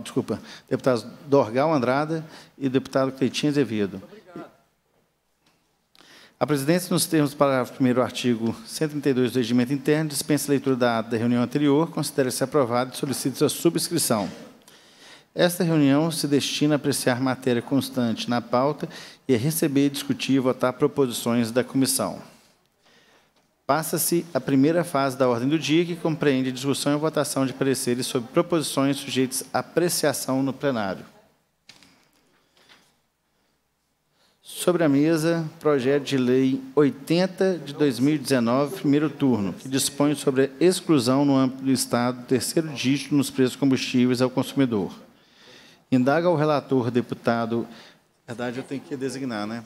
desculpa, deputados Dorgal Andrada e deputado Cleitinho Devido. A presidência, nos termos do parágrafo 1 artigo 132 do Regimento Interno, dispensa a leitura da ata da reunião anterior, considera-se aprovada e solicita sua subscrição. Esta reunião se destina a apreciar matéria constante na pauta e a receber, discutir e votar proposições da comissão. Passa-se a primeira fase da ordem do dia, que compreende discussão e votação de pareceres sobre proposições sujeitas à apreciação no plenário. Sobre a mesa, projeto de lei 80 de 2019, primeiro turno, que dispõe sobre a exclusão no âmbito do Estado do terceiro dígito nos preços combustíveis ao consumidor. Indaga o relator, deputado. Na verdade, eu tenho que designar, né?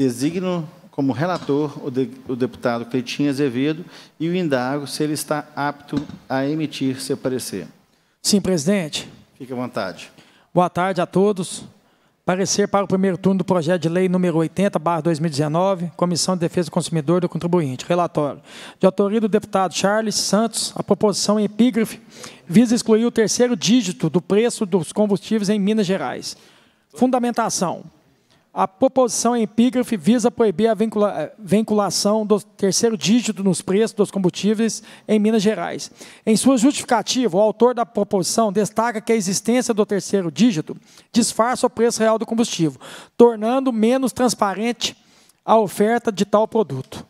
Designo como relator o, de, o deputado Cleitinho Azevedo e o indago se ele está apto a emitir seu parecer. Sim, presidente. Fique à vontade. Boa tarde a todos. Parecer para o primeiro turno do projeto de lei número 80, barra 2019, Comissão de Defesa do Consumidor do Contribuinte. Relatório. De autoria do deputado Charles Santos, a proposição em epígrafe visa excluir o terceiro dígito do preço dos combustíveis em Minas Gerais. Fundamentação a proposição em epígrafe visa proibir a vincula eh, vinculação do terceiro dígito nos preços dos combustíveis em Minas Gerais. Em sua justificativa, o autor da proposição destaca que a existência do terceiro dígito disfarça o preço real do combustível, tornando menos transparente a oferta de tal produto.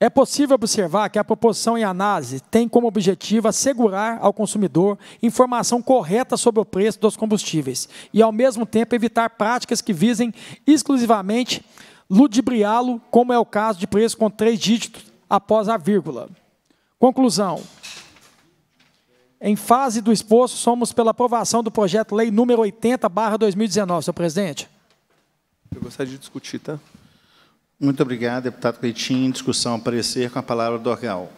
É possível observar que a proposição em análise tem como objetivo assegurar ao consumidor informação correta sobre o preço dos combustíveis e, ao mesmo tempo, evitar práticas que visem exclusivamente ludibriá-lo, como é o caso de preço com três dígitos após a vírgula. Conclusão. Em fase do exposto, somos pela aprovação do projeto-lei número 80, 2019. Senhor presidente. Eu gostaria de discutir, tá? Muito obrigado, deputado Cleitinho. Discussão aparecer com a palavra do Orgal.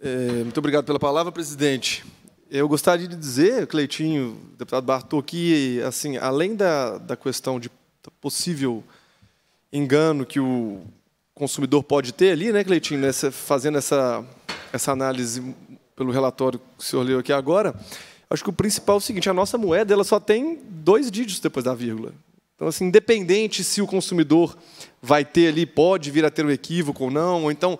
É, muito obrigado pela palavra, presidente. Eu gostaria de dizer, Cleitinho, deputado Bartô, que, assim, além da, da questão de possível engano que o consumidor pode ter ali, né, Cleitinho, nessa, fazendo essa, essa análise pelo relatório que o senhor leu aqui agora, acho que o principal é o seguinte, a nossa moeda ela só tem dois dígitos depois da vírgula. Então, assim, independente se o consumidor vai ter ali, pode vir a ter um equívoco ou não, ou então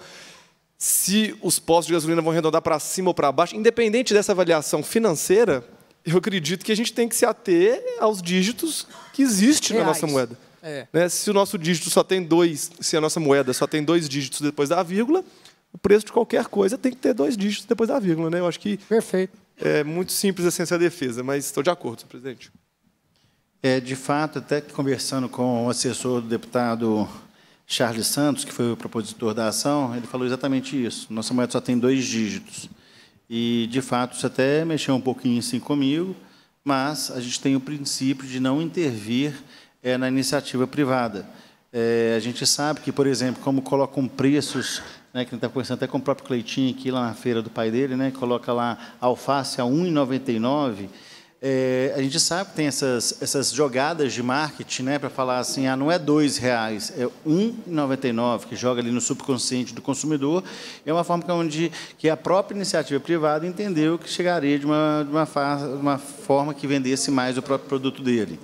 se os postos de gasolina vão arredondar para cima ou para baixo, independente dessa avaliação financeira, eu acredito que a gente tem que se ater aos dígitos que existem Reais. na nossa moeda. É. Né? Se o nosso dígito só tem dois, se a nossa moeda só tem dois dígitos depois da vírgula, o preço de qualquer coisa tem que ter dois dígitos depois da vírgula, né? Eu acho que Perfeito. é muito simples assim essa defesa, mas estou de acordo, senhor presidente. É, de fato, até conversando com o assessor do deputado Charles Santos, que foi o propositor da ação, ele falou exatamente isso. Nossa moeda só tem dois dígitos. E, de fato, isso até mexeu um pouquinho assim comigo, mas a gente tem o princípio de não intervir é, na iniciativa privada. É, a gente sabe que, por exemplo, como colocam preços, né, que a gente está conversando até com o próprio Cleitinho aqui lá na feira do pai dele, né, coloca lá alface a R$ 1,99 é, a gente sabe que tem essas, essas jogadas de marketing né, para falar assim, ah, não é dois reais, é 1,99, que joga ali no subconsciente do consumidor. É uma forma que, é onde, que a própria iniciativa privada entendeu que chegaria de uma, de uma, uma forma que vendesse mais o próprio produto dele.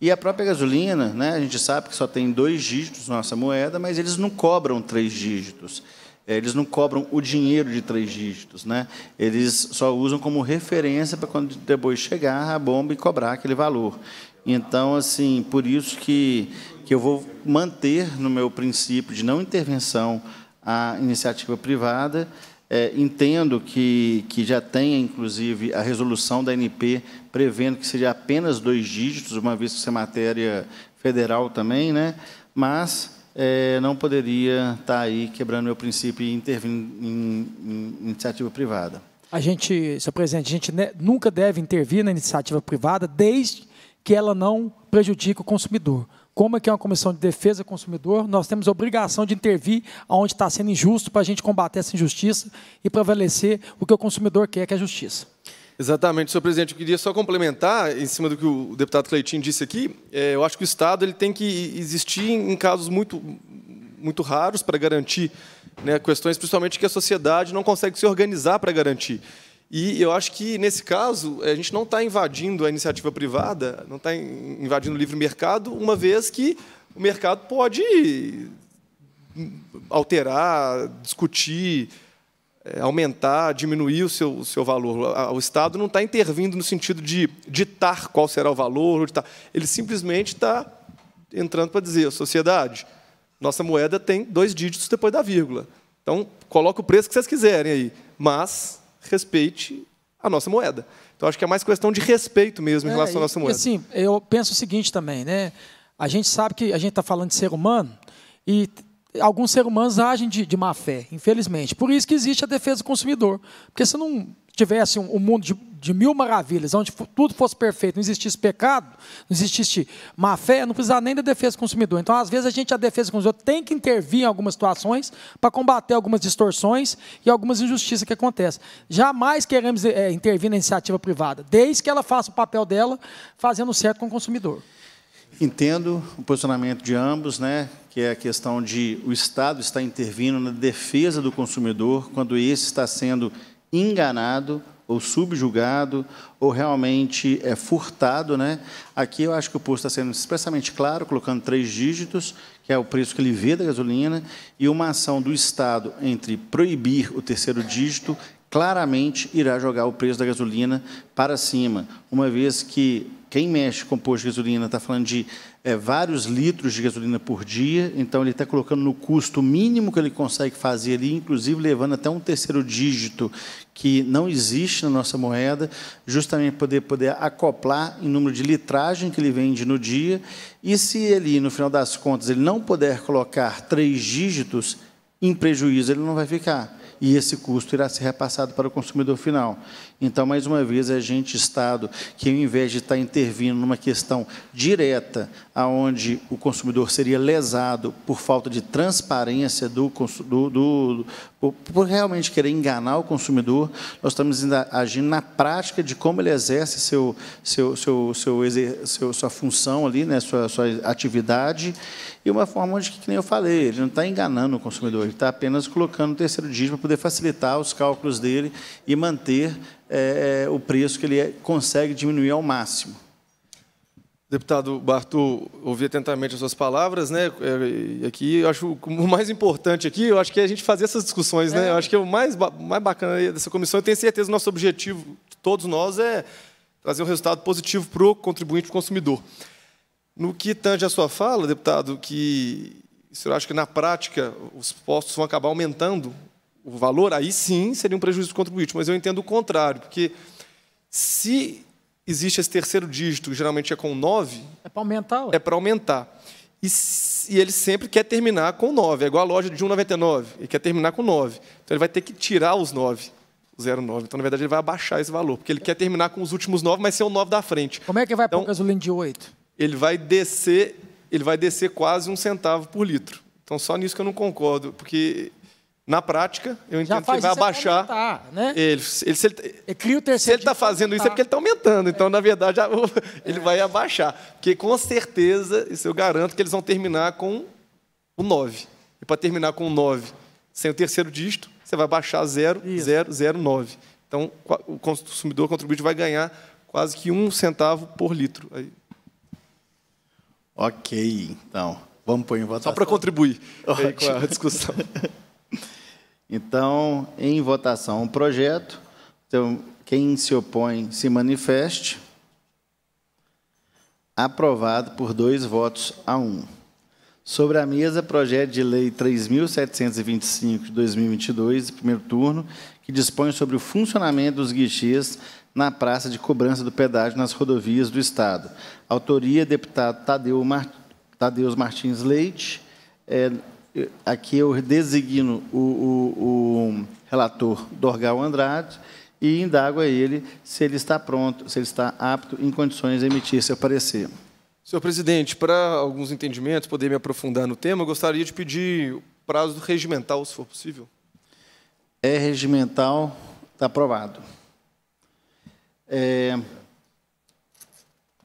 E a própria gasolina, né, a gente sabe que só tem dois dígitos na nossa moeda, mas eles não cobram três dígitos. É, eles não cobram o dinheiro de três dígitos, né? Eles só usam como referência para quando depois chegar a bomba e cobrar aquele valor. Então, assim, por isso que, que eu vou manter no meu princípio de não intervenção a iniciativa privada. É, entendo que, que já tenha, inclusive, a resolução da NP prevendo que seja apenas dois dígitos, uma vez que isso é matéria federal também, né? mas é, não poderia estar tá aí quebrando meu princípio e intervindo em, em, iniciativa privada. A gente, senhor presidente, a gente nunca deve intervir na iniciativa privada desde que ela não prejudique o consumidor. Como é que é uma comissão de defesa do consumidor, nós temos a obrigação de intervir onde está sendo injusto para a gente combater essa injustiça e prevalecer o que o consumidor quer, que é a justiça. Exatamente, senhor presidente. Eu queria só complementar, em cima do que o deputado Cleitinho disse aqui, é, eu acho que o Estado ele tem que existir em casos muito, muito raros para garantir né, questões, principalmente que a sociedade não consegue se organizar para garantir. E eu acho que, nesse caso, é, a gente não está invadindo a iniciativa privada, não está invadindo o livre mercado, uma vez que o mercado pode alterar, discutir, é, aumentar, diminuir o seu, o seu valor. O Estado não está intervindo no sentido de ditar qual será o valor, tá, ele simplesmente está entrando para dizer, sociedade, nossa moeda tem dois dígitos depois da vírgula. Então, coloca o preço que vocês quiserem aí, mas respeite a nossa moeda. Então, acho que é mais questão de respeito mesmo em é, relação à nossa moeda. Sim, eu penso o seguinte também, né? A gente sabe que a gente está falando de ser humano e alguns seres humanos agem de, de má fé, infelizmente. Por isso que existe a defesa do consumidor. Porque se não tivesse um, um mundo de, de, mil maravilhas, onde tudo fosse perfeito, não existisse pecado, não existisse má fé, não precisava nem da defesa do consumidor. Então, às vezes, a gente, a defesa do consumidor, tem que intervir em algumas situações para combater algumas distorções e algumas injustiças que acontecem. Jamais queremos é, intervir na iniciativa privada, desde que ela faça o papel dela, fazendo certo com o consumidor. Entendo o posicionamento de ambos, né, que é a questão de o Estado está intervindo na defesa do consumidor quando esse está sendo enganado ou subjugado ou realmente é furtado, né? Aqui eu acho que o posto está sendo expressamente claro, colocando três dígitos, que é o preço que ele vê da gasolina, e uma ação do Estado entre proibir o terceiro dígito claramente irá jogar o preço da gasolina para cima, uma vez que quem mexe com posto de gasolina está falando de é, vários litros de gasolina por dia, então ele está colocando no custo mínimo que ele consegue fazer ali, inclusive levando até um terceiro dígito que não existe na nossa moeda, justamente poder poder acoplar em número de litragem que ele vende no dia. E se ele, no final das contas, ele não puder colocar três dígitos, em prejuízo ele não vai ficar. E esse custo irá ser repassado para o consumidor final. Então, mais uma vez, a gente, Estado, que ao invés de estar intervindo numa questão direta, aonde o consumidor seria lesado por falta de transparência do, do, do por, por realmente querer enganar o consumidor, nós estamos agindo na prática de como ele exerce seu, seu, seu, seu, seu sua função ali, né, sua, sua atividade, e uma forma onde, que nem eu falei, ele não está enganando o consumidor, ele está apenas colocando o terceiro dígito para poder facilitar os cálculos dele e manter é, é, o preço que ele é, consegue diminuir ao máximo. Deputado Bartu, ouvi atentamente as suas palavras, né? É, e aqui eu acho o mais importante aqui, eu acho que é a gente fazer essas discussões, né? Eu acho que é o mais, mais bacana dessa comissão, eu tenho certeza que o nosso objetivo, todos nós, é trazer um resultado positivo para o contribuinte, para o consumidor. No que tange a sua fala, deputado, que o senhor acha que na prática os postos vão acabar aumentando o valor, aí sim seria um prejuízo contribuinte. Mas eu entendo o contrário, porque se existe esse terceiro dígito, que geralmente é com 9. É para aumentar. Ué. É para aumentar. E, e, ele sempre quer terminar com 9. É igual a loja de 1,99. Ele quer terminar com 9. Então ele vai ter que tirar os 9. 0,9. Então, na verdade, ele vai abaixar esse valor, porque ele quer terminar com os últimos 9, mas ser o 9 da frente. Como é que vai então, para o gasolina de 8? Ele vai descer, ele vai descer quase um centavo por litro. Então, só nisso que eu não concordo, porque na prática, eu entendo que ele vai abaixar. né? ele, ele, se ele, ele se ele é está fazendo aumentar. isso, é porque ele está aumentando. Então, é. na verdade, é. ele é. vai abaixar. Porque, com certeza, isso eu garanto que eles vão terminar com o 9. E para terminar com o 9, sem o terceiro dígito, você vai baixar 9. Então, o consumidor contribuinte vai ganhar quase que um centavo por litro. Aí. Ok, então. Vamos pôr em votação. Só para contribuir aí, com a discussão. Então, em votação, o projeto. Então, quem se opõe, se manifeste. Aprovado por dois votos a um. Sobre a mesa, projeto de lei 3.725 de 2022, primeiro turno, que dispõe sobre o funcionamento dos guichês na praça de cobrança do pedágio nas rodovias do Estado. Autoria, deputado Tadeu Mar... Tadeus Martins Leite, é, aqui eu designo o, o, o relator Dorgal Andrade e indago a ele se ele está pronto, se ele está apto, em condições de emitir seu parecer. Senhor presidente, para alguns entendimentos, poder me aprofundar no tema, eu gostaria de pedir o prazo regimental, se for possível. É regimental, está aprovado. É,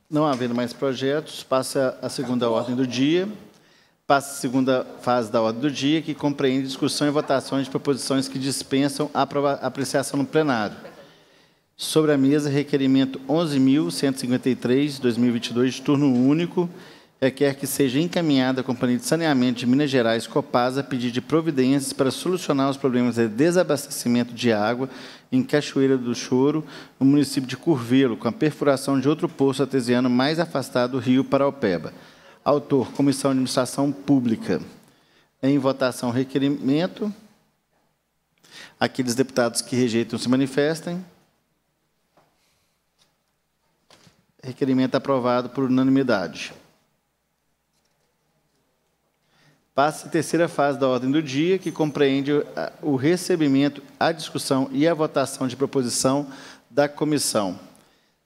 não havendo mais projetos, passa a segunda ordem do dia. Passa a segunda fase da ordem do dia, que compreende discussão e votação de proposições que dispensam a apreciação no plenário. Sobre a mesa, requerimento 11.153, 2022, de turno único, requer que seja encaminhada à Companhia de Saneamento de Minas Gerais, Copasa, pedir de providências para solucionar os problemas de desabastecimento de água em Cachoeira do Choro, no município de Curvelo, com a perfuração de outro poço artesiano mais afastado do rio Paraupeba. Autor, Comissão de Administração Pública. Em votação, requerimento. Aqueles deputados que rejeitam se manifestem. Requerimento aprovado por unanimidade. Passa a terceira fase da ordem do dia, que compreende ah, o recebimento, a discussão e a votação de proposição da comissão.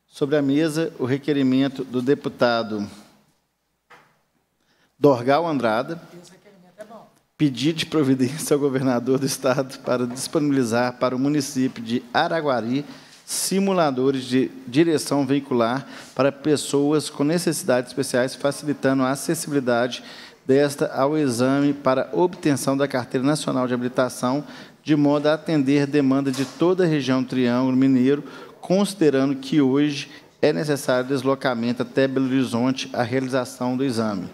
Sobre a mesa, o requerimento do deputado Dorgal Andrada, pedir de providência ao governador do estado para disponibilizar para o município de Araguari simuladores de direção veicular para pessoas com necessidades especiais, facilitando a acessibilidade desta ao exame para obtenção da Carteira Nacional de Habilitação, de modo a atender demanda de toda a região Triângulo Mineiro, considerando que hoje é necessário deslocamento até Belo Horizonte à realização do exame.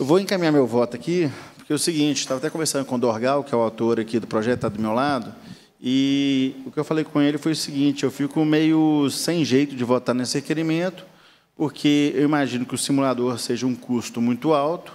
Eu vou encaminhar meu voto aqui, porque é o seguinte, estava até conversando com o Dorgal, que é o autor aqui do projeto, está do meu lado, e o que eu falei com ele foi o seguinte, eu fico meio sem jeito de votar nesse requerimento, porque eu imagino que o simulador seja um custo muito alto,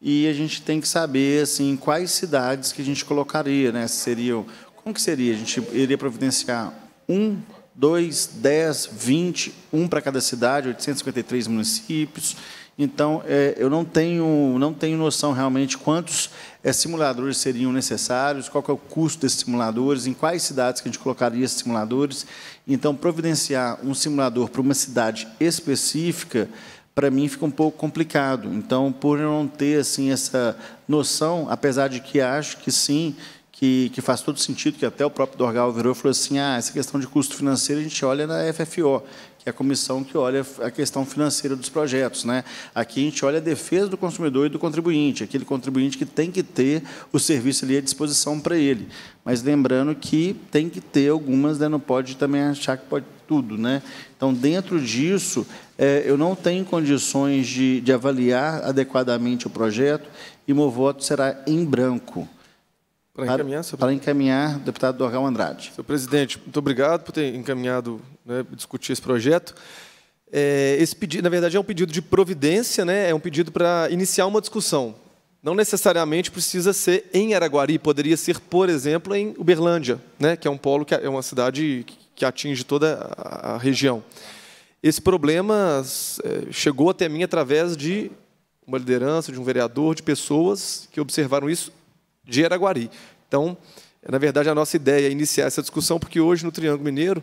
e a gente tem que saber assim quais cidades que a gente colocaria, né? Seriam, como que seria? A gente iria providenciar um, dois, dez, vinte, um para cada cidade, 853 municípios. Então, é, eu não tenho, não tenho noção realmente quantos é, simuladores seriam necessários, qual é o custo desses simuladores, em quais cidades que a gente colocaria esses simuladores. Então, providenciar um simulador para uma cidade específica, para mim, fica um pouco complicado. Então, por eu não ter assim, essa noção, apesar de que acho que sim, que, que faz todo sentido, que até o próprio Dorgal virou e falou assim, ah, essa questão de custo financeiro a gente olha na FFO, que é a comissão que olha a questão financeira dos projetos. Né? Aqui a gente olha a defesa do consumidor e do contribuinte, aquele contribuinte que tem que ter o serviço ali à disposição para ele. Mas lembrando que tem que ter algumas, né? não pode também achar que pode tudo. Né? Então, dentro disso, é, eu não tenho condições de, de avaliar adequadamente o projeto e meu voto será em branco. Para encaminhar, para encaminhar, deputado Dorgal Andrade. Senhor presidente, muito obrigado por ter encaminhado, né, discutir esse projeto. É, esse pedido, na verdade, é um pedido de providência, né, é um pedido para iniciar uma discussão. Não necessariamente precisa ser em Araguari, poderia ser, por exemplo, em Uberlândia, né, que é um polo, que é uma cidade que atinge toda a região. Esse problema é, chegou até mim através de uma liderança, de um vereador, de pessoas que observaram isso de Araguari. Então, na verdade, a nossa ideia é iniciar essa discussão, porque hoje no Triângulo Mineiro,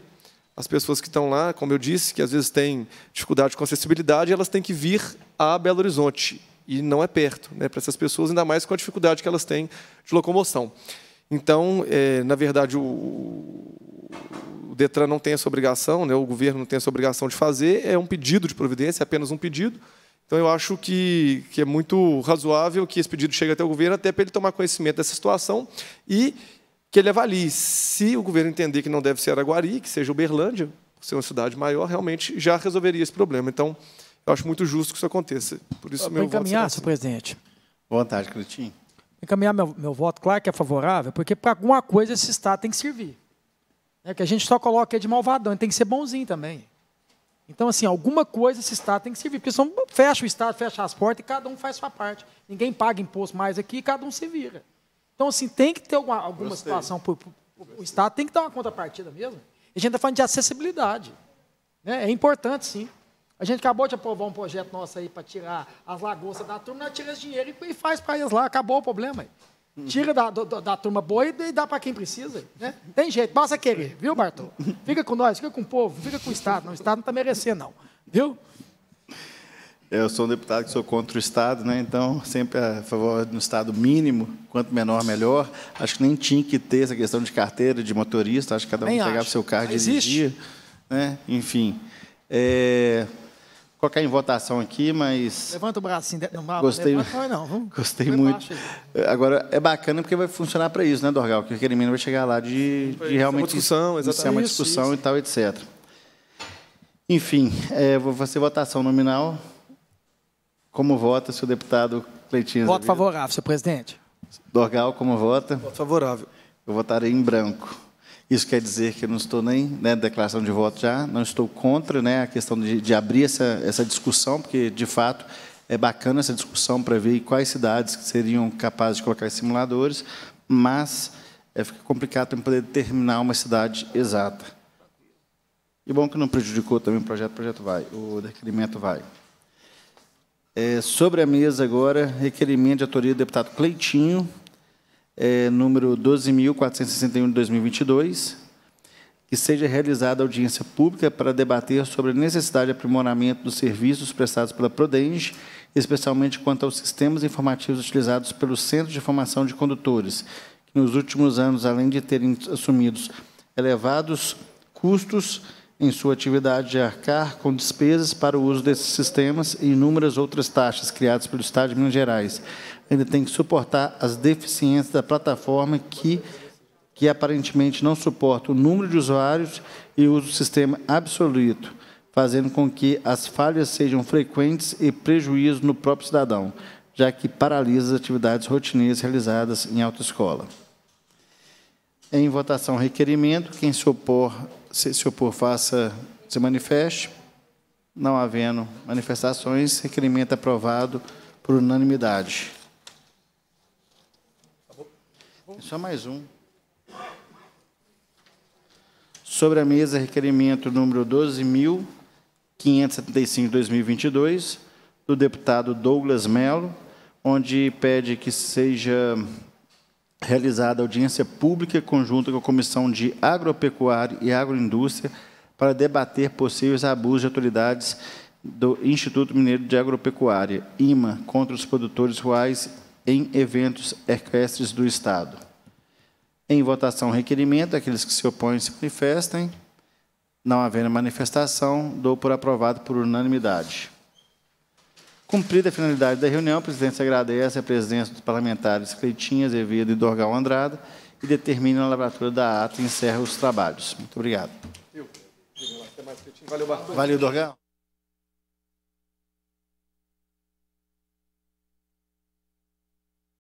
as pessoas que estão lá, como eu disse, que às vezes têm dificuldade com acessibilidade, elas têm que vir a Belo Horizonte. E não é perto né, para essas pessoas, ainda mais com a dificuldade que elas têm de locomoção. Então, é, na verdade, o, o, Detran não tem essa obrigação, né, o governo não tem essa obrigação de fazer, é um pedido de providência, é apenas um pedido. Então, eu acho que, que é muito razoável que esse pedido chegue até o governo, até para ele tomar conhecimento dessa situação e que ele avalie. Se o governo entender que não deve ser Araguari, que seja Uberlândia, ser uma cidade maior, realmente já resolveria esse problema. Então, eu acho muito justo que isso aconteça. Por isso, eu meu encaminhar, voto assim. senhor presidente. Boa tarde, Crutinho. Encaminhar meu, meu voto, claro que é favorável, porque para alguma coisa esse Estado tem que servir. É que a gente só coloca é de malvadão, ele tem que ser bonzinho também. Então, assim, alguma coisa esse Estado tem que servir, porque senão fecha o Estado, fecha as portas e cada um faz sua parte. Ninguém paga imposto mais aqui e cada um se vira. Então, assim, tem que ter alguma, alguma situação o Estado, tem que dar uma contrapartida mesmo. E a gente está falando de acessibilidade. Né? É importante, sim. A gente acabou de aprovar um projeto nosso aí para tirar as lagostas da turma, tira esse dinheiro e, e faz para eles lá, acabou o problema. Aí. Tira da, da, da turma boa e dá para quem precisa. Né? Tem jeito, basta querer, viu, Bartô? Fica com nós, fica com o povo, fica com o Estado. Não, o Estado não está merecendo, não. Viu? Eu sou um deputado que sou contra o Estado, né? então sempre a favor do Estado mínimo, quanto menor, melhor. Acho que nem tinha que ter essa questão de carteira, de motorista, acho que cada um pegava o seu carro e dirigia. Né? Enfim. É, colocar em votação aqui, mas. Levanta o braço assim não, mal, gostei, levanta, não, gostei muito. Baixo. Agora, é bacana porque vai funcionar para isso, né, Dorgal? Que aquele menino vai chegar lá de, de realmente. É uma discussão, exatamente. uma discussão isso, isso. e tal, etc. Enfim, é, vai ser votação nominal. Como vota se o deputado Cleitinho. Voto favorável, senhor presidente. Dorgal, como vota? Voto favorável. Eu votarei em branco. Isso quer dizer que eu não estou nem, né, declaração de voto já, não estou contra né, a questão de, de abrir essa, essa discussão, porque, de fato, é bacana essa discussão para ver quais cidades seriam capazes de colocar simuladores, mas é, fica complicado poder determinar uma cidade exata. E bom que não prejudicou também o projeto, o projeto vai, o requerimento vai. É, sobre a mesa agora, requerimento de autoria do deputado Cleitinho, é, número 12.461 de 2022, que seja realizada audiência pública para debater sobre a necessidade de aprimoramento dos serviços prestados pela Prodenge, especialmente quanto aos sistemas informativos utilizados pelo Centro de Formação de Condutores, que nos últimos anos, além de terem assumido elevados custos, em sua atividade de arcar com despesas para o uso desses sistemas e inúmeras outras taxas criadas pelo Estado de Minas Gerais. Ainda tem que suportar as deficiências da plataforma que, que aparentemente não suporta o número de usuários e usa o sistema absoluto, fazendo com que as falhas sejam frequentes e prejuízo no próprio cidadão, já que paralisa as atividades rotineiras realizadas em autoescola. Em votação, requerimento. Quem se opor se se opor, faça, se manifeste. Não havendo manifestações, requerimento aprovado por unanimidade. Só mais um. Sobre a mesa, requerimento número 12.575-2022, do deputado Douglas Melo, onde pede que seja realizada audiência pública conjunta com a Comissão de Agropecuária e Agroindústria para debater possíveis abusos de autoridades do Instituto Mineiro de Agropecuária, IMA, contra os produtores rurais em eventos equestres do Estado. Em votação, requerimento, aqueles que se opõem se manifestem. Não havendo manifestação, dou por aprovado por unanimidade. Cumprida a finalidade da reunião, a presidência agradece a presença dos parlamentares Cleitinha Azevedo e Dorgal Andrada e determina a lavratura da ata e encerra os trabalhos. Muito obrigado. Valeu, Valeu, Dorgal.